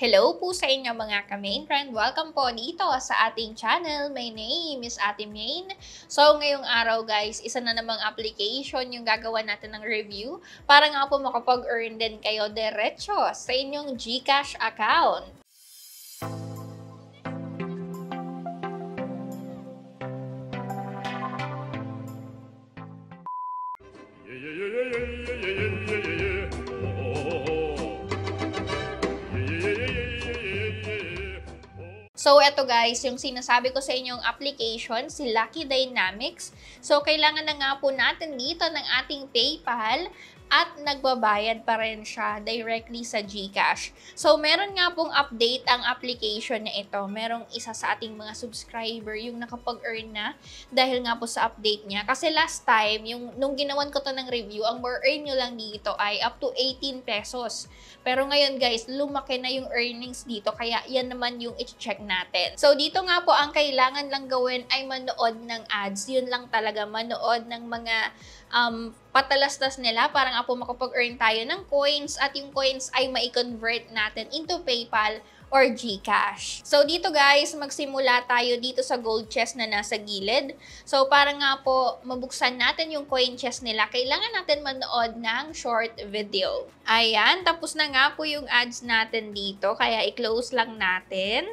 Hello po sa inyo mga ka-main friend. Welcome po dito sa ating channel. My name is Ate Main. So ngayong araw guys, isa na namang application yung gagawa natin ng review para nga po makapag-earn din kayo diretso sa inyong GCash account. Yeah, yeah, yeah, yeah, yeah, yeah, yeah, yeah, So, eto guys, yung sinasabi ko sa inyong application, si Lucky Dynamics. So, kailangan na nga po natin dito ng ating PayPal at nagbabayad pa rin siya directly sa GCash. So, meron nga pong update ang application na ito. Merong isa sa ating mga subscriber yung nakapag-earn na dahil nga po sa update niya. Kasi last time, yung, nung ginawan ko to ng review, ang more earn nyo lang dito ay up to 18 pesos. Pero ngayon guys, lumaki na yung earnings dito kaya yan naman yung i-check natin. So, dito nga po ang kailangan lang gawin ay manood ng ads. Yun lang talaga, manood ng mga um, patalastas nila para nga po makapag-earn tayo ng coins at yung coins ay mai-convert natin into PayPal or GCash. So dito guys, magsimula tayo dito sa gold chest na nasa gilid. So para nga po mabuksan natin yung coin chest nila, kailangan natin manood ng short video. Ayan, tapos na nga po yung ads natin dito, kaya i-close lang natin.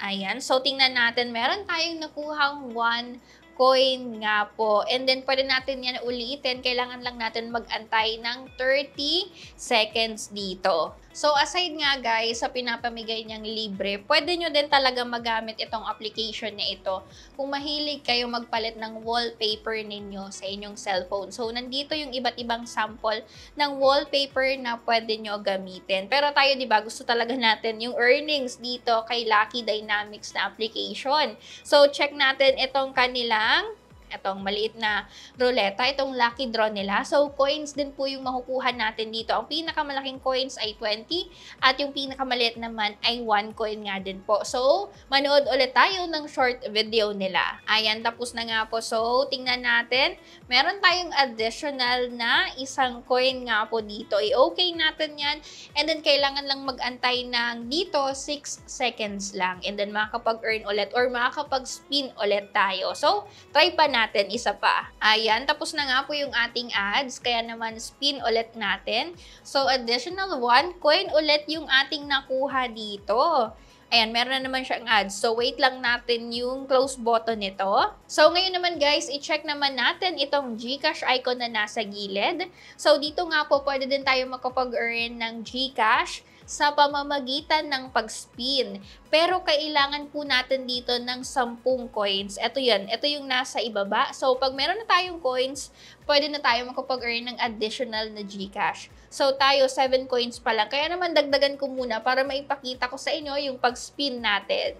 Ayan, so tingnan natin, meron tayong nakuhang 1 coin nga po. And then, pwede natin yan ulitin. Kailangan lang natin mag-antay ng 30 seconds dito. So aside nga guys sa pinapamigay niyang libre, pwede nyo din talaga magamit itong application na ito kung mahilig kayo magpalit ng wallpaper ninyo sa inyong cellphone. So nandito yung iba't ibang sample ng wallpaper na pwede nyo gamitin. Pero tayo 'di ba gusto talaga natin yung earnings dito kay Lucky Dynamics na application. So check natin itong kanilang itong maliit na ruleta, itong lucky draw nila. So, coins din po yung makukuha natin dito. Ang pinakamalaking coins ay 20 at yung pinakamaliit naman ay 1 coin nga din po. So, manood ulit tayo ng short video nila. Ayan, tapos na nga po. So, tingnan natin. Meron tayong additional na isang coin nga po dito. I-okay natin yan. And then, kailangan lang mag-antay ng dito 6 seconds lang. And then, makakapag-earn ulit or makakapag-spin ulit tayo. So, try pa natin natin isa pa. Ayan, tapos na nga po yung ating ads. Kaya naman spin ulit natin. So additional one coin ulit yung ating nakuha dito. Ayan, meron na naman siyang ads. So, wait lang natin yung close button nito. So, ngayon naman guys, i-check naman natin itong GCash icon na nasa gilid. So, dito nga po, pwede din tayo makapag-earn ng GCash sa pamamagitan ng pag-spin. Pero kailangan po natin dito ng 10 coins. Ito yan. Ito yung nasa ibaba. So, pag meron na tayong coins, pwede na tayo makapag-earn ng additional na GCash. So, tayo 7 coins pa lang. Kaya naman dagdagan ko muna para maipakita ko sa inyo yung pag-spin natin.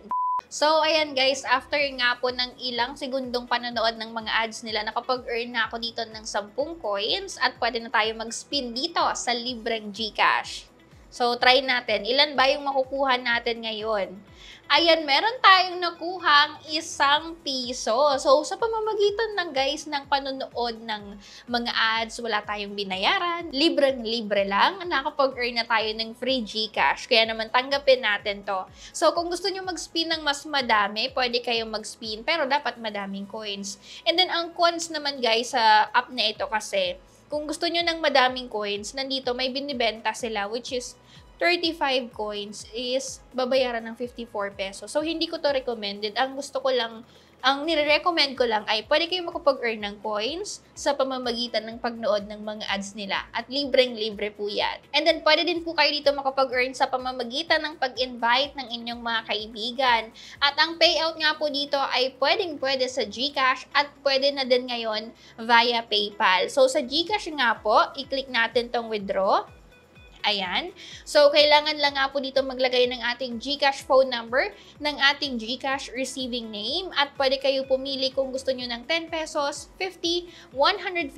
So, ayan guys, after nga po ng ilang segundong panonood ng mga ads nila, nakapag-earn na ako dito ng 10 coins at pwede na tayo mag-spin dito sa libreng GCash. So, try natin. Ilan ba yung makukuha natin ngayon? Ayan, meron tayong nakuhang isang piso. So, sa pamamagitan ng guys ng panonood ng mga ads, wala tayong binayaran. Libreng-libre lang. Nakapag-earn na tayo ng free Gcash. Kaya naman tanggapin natin to. So, kung gusto nyo mag-spin ng mas madami, pwede kayong mag-spin. Pero dapat madaming coins. And then, ang coins naman guys sa app na ito kasi, kung gusto nyo ng madaming coins, nandito may binibenta sila which is 35 coins is babayaran ng 54 pesos. So, hindi ko to recommended. Ang gusto ko lang, ang nire-recommend ko lang ay pwede kayo makapag-earn ng coins sa pamamagitan ng pagnood ng mga ads nila. At libreng-libre po yan. And then, pwede din po kayo dito makapag-earn sa pamamagitan ng pag-invite ng inyong mga kaibigan. At ang payout nga po dito ay pwedeng-pwede sa GCash at pwede na din ngayon via PayPal. So, sa GCash nga po, i-click natin tong withdraw. Ayan. So, kailangan lang nga po dito maglagay ng ating GCash phone number, ng ating GCash receiving name, at pwede kayo pumili kung gusto nyo ng 10 pesos, 50, 150,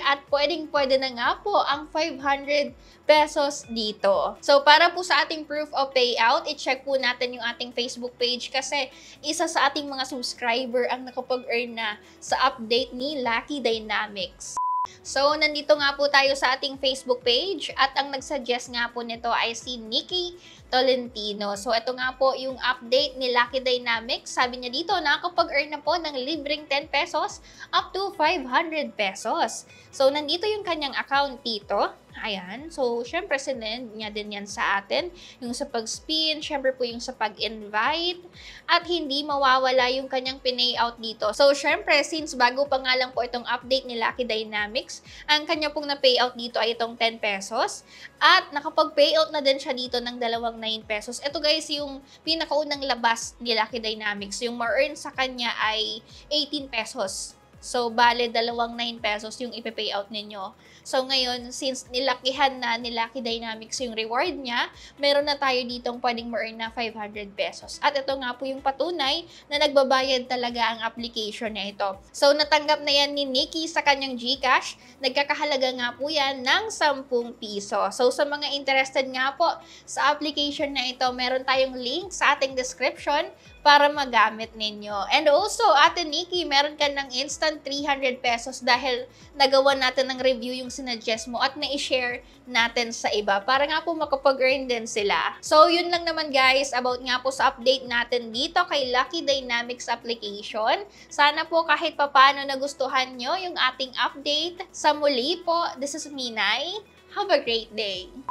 at pwedeng pwede na nga po ang 500 pesos dito. So, para po sa ating proof of payout, i-check po natin yung ating Facebook page kasi isa sa ating mga subscriber ang nakapag-earn na sa update ni Lucky Dynamics. So, nandito nga po tayo sa ating Facebook page at ang nagsuggest nga po nito ay si Nikki Tolentino. So, ito nga po yung update ni Lucky Dynamics. Sabi niya dito, nakakapag-earn na po ng libreng 10 pesos up to 500 pesos. So, nandito yung kanyang account dito. Ayan. So, syempre, sinend niya din yan sa atin. Yung sa pag-spin, syempre po yung sa pag-invite. At hindi mawawala yung kanyang pinayout dito. So, syempre, since bago pa nga lang po itong update ni Lucky Dynamics, ang kanya pong na-payout dito ay itong 10 pesos. At nakapag-payout na din siya dito ng dalawang 9 pesos. Ito guys, yung pinakaunang labas ni Lucky Dynamics. Yung ma-earn sa kanya ay 18 pesos. So, bale, dalawang 9 pesos yung ipe-pay out ninyo. So, ngayon, since nilakihan na ni Lucky Dynamics yung reward niya, meron na tayo ditong pwedeng ma-earn na 500 pesos. At ito nga po yung patunay na nagbabayad talaga ang application na ito. So, natanggap na yan ni Nikki sa kanyang GCash. Nagkakahalaga nga po yan ng 10 piso. So, sa mga interested nga po sa application na ito, meron tayong link sa ating description para magamit ninyo. And also, Ate Nikki, meron ka ng instant 300 pesos dahil nagawa natin ng review yung sinuggest mo at na-share natin sa iba para nga po makapag-earn din sila. So, yun lang naman guys about nga po sa update natin dito kay Lucky Dynamics application. Sana po kahit papano nagustuhan nyo yung ating update. Sa muli po, this is Minay. Have a great day!